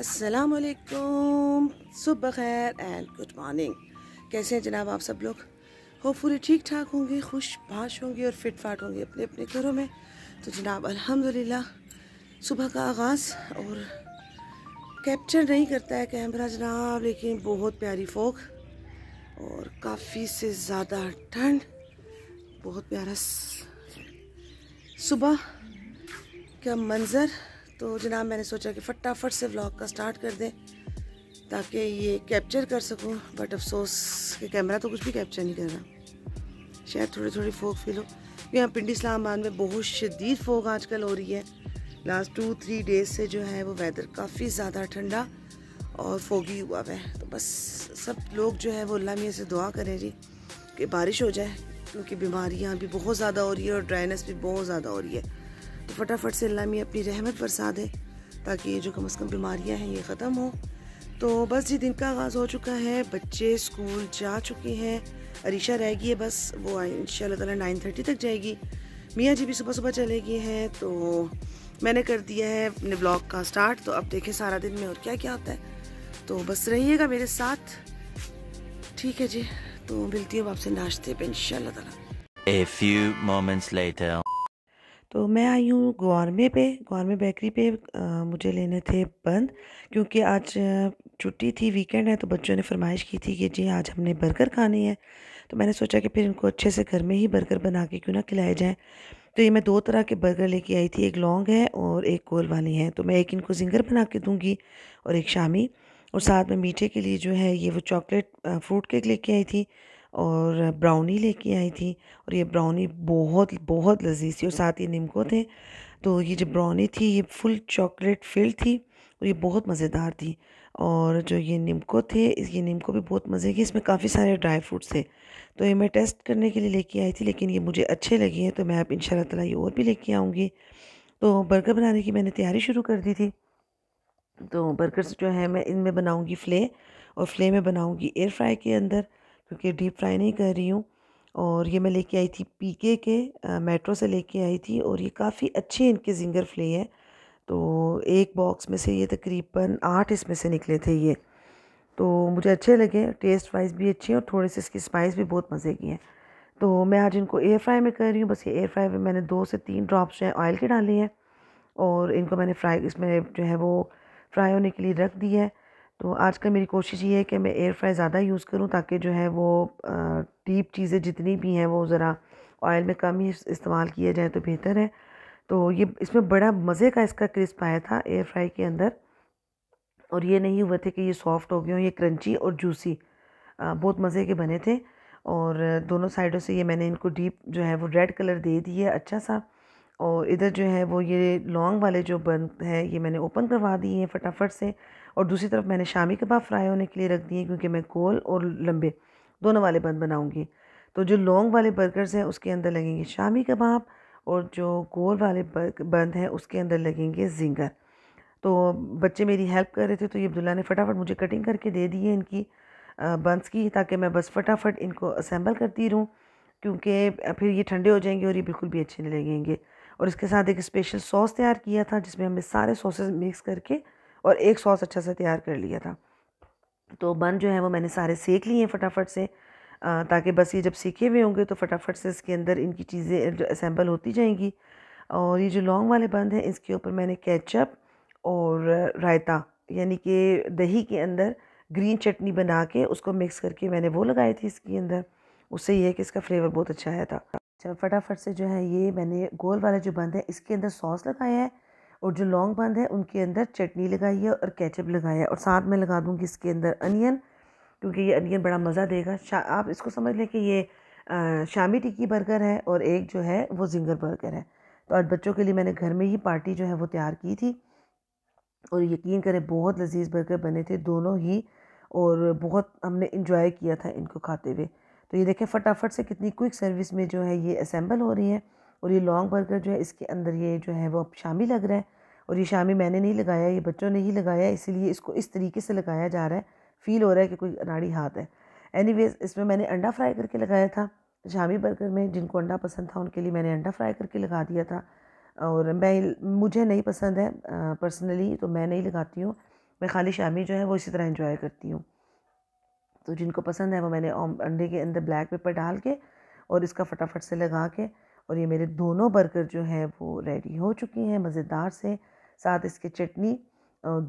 असलकुम सुबह खैर एंड गुड मॉर्निंग कैसे हैं जनाब आप सब लोग होपफुली ठीक ठाक होंगे खुश भाश होंगे और फिट फाट होंगे अपने अपने घरों में तो जनाब अल्हम्दुलिल्लाह सुबह का आगाज़ और कैप्चर नहीं करता है कैमरा जनाब लेकिन बहुत प्यारी फोक और काफ़ी से ज़्यादा ठंड बहुत प्यारा सुबह का मंज़र तो जनाब मैंने सोचा कि फटाफट से व्लॉग का स्टार्ट कर दें ताकि ये कैप्चर कर सकूँ बट अफसोस कि कैमरा तो कुछ भी कैप्चर नहीं कर रहा शायद थोड़ी थोड़ी फोक फील हो क्योंकि यहाँ पिंडी इस्लामाबाद में बहुत शदीद फोक आजकल हो रही है लास्ट टू थ्री डेज से जो है वो वेदर काफ़ी ज़्यादा ठंडा और फोगी हुआ हुआ है तो बस सब लोग जो है वो अल्लाह मियाँ से दुआ करें जी कि बारिश हो जाए क्योंकि बीमारियाँ भी बहुत ज़्यादा हो रही है और ड्राइनेस भी बहुत ज़्यादा हो रही है तो फटाफट से अल्लाह में अपनी रहमत बरसा दे ताकि ये जो कम अज़ कम बीमारियाँ हैं ये ख़त्म हो तो बस जी दिन का आगाज़ हो चुका है बच्चे स्कूल जा चुके हैं अरीशा रहेगी है बस वो इन ताला नाइन थर्टी तक जाएगी मियाँ जी भी सुबह सुबह चले गए हैं तो मैंने कर दिया है अपने ब्लॉग का स्टार्ट तो अब देखें सारा दिन में और क्या क्या होता है तो बस रहिएगा मेरे साथ ठीक है जी तो मिलती हूँ आपसे नाश्ते पे इन शाला A few moments later. तो मैं आई हूँ गौरमे पे गौरमे बेकरी पे आ, मुझे लेने थे बंद क्योंकि आज छुट्टी थी वीकेंड है तो बच्चों ने फरमाइश की थी कि जी आज हमने बर्गर खाने हैं तो मैंने सोचा कि फिर इनको अच्छे से घर में ही बर्गर बना के क्यों ना खिलाए जाएँ तो ये मैं दो तरह के बर्गर लेके आई थी एक लॉन्ग है और एक कोल वाली है तो मैं एक इनको जिंगर बना के दूँगी और एक शामी और साथ में मीठे के लिए जो है ये वो चॉकलेट फ्रूट केक लेके आई थी और ब्राउनी लेके आई थी और ये ब्राउनी बहुत बहुत लजीज थी और साथ ही निमको थे तो ये जो ब्राउनी थी ये फुल चॉकलेट फिल्ड थी और ये बहुत मज़ेदार थी और जो ये निमको थे ये निमको भी बहुत मज़े की इसमें काफ़ी सारे ड्राई फ्रूट्स थे तो ये मैं टेस्ट करने के लिए लेके आई थी लेकिन ये मुझे अच्छे लगे हैं तो मैं अब इन ताला ये और भी लेके आऊँगी तो बर्गर बनाने की मैंने तैयारी शुरू कर दी थी तो बर्गर जो है मैं इनमें बनाऊँगी फ़्ले और फ़्ले में बनाऊँगी एयर फ्राई के अंदर क्योंकि डीप फ्राई नहीं कर रही हूँ और ये मैं लेके आई थी पीके के मेट्रो से लेके आई थी और ये काफ़ी अच्छे इनके जिंगर फ्ले है तो एक बॉक्स में से ये तकरीबन आठ इसमें से निकले थे ये तो मुझे अच्छे लगे टेस्ट वाइज भी अच्छी हैं और थोड़े से इसकी स्पाइस भी बहुत मज़े की है तो मैं आज इनको एयर फ्राई में कर रही हूँ बस ये एयर फ्राई में मैंने दो से तीन ड्रॉप्स जो है ऑयल के डाले हैं और इनको मैंने फ्राई इसमें जो है वो फ्राई होने के लिए रख दी है तो आजकल मेरी कोशिश ये है कि मैं एयर फ्राई ज़्यादा यूज़ करूँ ताकि जो है वो डीप चीज़ें जितनी भी हैं वो ज़रा ऑयल में कम ही इस्तेमाल किया जाए तो बेहतर है तो ये इसमें बड़ा मज़े का इसका क्रिस्प आया था एयर फ्राई के अंदर और ये नहीं हुए थे कि ये सॉफ़्ट हो गए हों ये क्रंची और जूसी बहुत मज़े के बने थे और दोनों साइडों से ये मैंने इनको डीप जो है वो रेड कलर दे दिया अच्छा सा और इधर जो है वो ये लॉन्ग वाले जो बन है ये मैंने ओपन करवा दिए हैं फटाफट से और दूसरी तरफ मैंने शामी कबाब फ्राई होने के लिए रख दिए क्योंकि मैं गोल और लंबे दोनों वाले बन बनाऊँगी तो जो लॉन्ग वाले बर्गर्स हैं उसके अंदर लगेंगे शामी कबाब और जो गोल वाले बंद हैं उसके अंदर लगेंगे जिंगर तो बच्चे मेरी हेल्प कर रहे थे तो ये अब्दुल्ला ने फटाफट मुझे कटिंग करके दे दी है इनकी बंस की ताकि मैं बस फटाफट इनको असेंबल करती रहूँ क्योंकि फिर ये ठंडे हो जाएंगे और ये बिल्कुल भी अच्छे नहीं लगेंगे और इसके साथ एक स्पेशल सॉस तैयार किया था जिसमें हमने सारे सॉसेस मिक्स करके और एक सॉस अच्छा सा तैयार कर लिया था तो बन जो है वो मैंने सारे सेक लिए हैं फटाफट से ताकि बस ये जब सीखे हुए होंगे तो फटाफट से इसके अंदर इनकी चीज़ें जो असम्बल होती जाएंगी और ये जो लॉन्ग वाले बंद हैं इसके ऊपर मैंने कैचअप और रायता यानी कि दही के अंदर ग्रीन चटनी बना के उसको मिक्स करके मैंने वो लगाई थी इसके अंदर उससे यह है कि इसका फ्लेवर बहुत अच्छा आया था चलो तो फटाफट से जो है ये मैंने गोल वाला जो बंद है इसके अंदर सॉस लगाया है और जो लॉन्ग बंद है उनके अंदर चटनी लगाई है और कैचअप लगाया है और साथ में लगा दूँगी इसके अंदर अनियन क्योंकि ये अनियन बड़ा मज़ा देगा आप इसको समझ लें कि ये शामी टिक्की बर्गर है और एक जो है वो जिंगर बर्गर है तो आज बच्चों के लिए मैंने घर में ही पार्टी जो है वो तैयार की थी और यकीन करें बहुत लजीज बर्गर बने थे दोनों ही और बहुत हमने इंजॉय किया था इनको खाते हुए तो ये देखें फटाफट से कितनी क्विक सर्विस में जो है ये असेंबल हो रही है और ये लॉन्ग बर्गर जो है इसके अंदर ये जो है वो अब शामी लग रहा है और ये शामी मैंने नहीं लगाया ये बच्चों ने ही लगाया इसीलिए इसको इस तरीके से लगाया जा रहा है फील हो रहा है कि कोई अनाड़ी हाथ है एनी इसमें मैंने अंडा फ्राई करके लगाया था शामी बर्गर में जिनको अंडा पसंद था उनके लिए मैंने अंडा फ्राई करके लगा दिया था और मैं मुझे नहीं पसंद है पर्सनली तो मैं नहीं लगाती हूँ मैं खाली शामी जो है वो इसी तरह इन्जॉय करती हूँ तो जिनको पसंद है वो मैंने अंडे के अंदर ब्लैक पेपर डाल के और इसका फटाफट से लगा के और ये मेरे दोनों बर्गर जो हैं वो रेडी हो चुकी हैं मज़ेदार से साथ इसके चटनी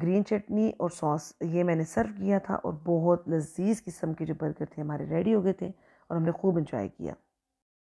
ग्रीन चटनी और सॉस ये मैंने सर्व किया था और बहुत लजीज किस्म के जो बर्गर थे हमारे रेडी हो गए थे और हमने खूब इंजॉय किया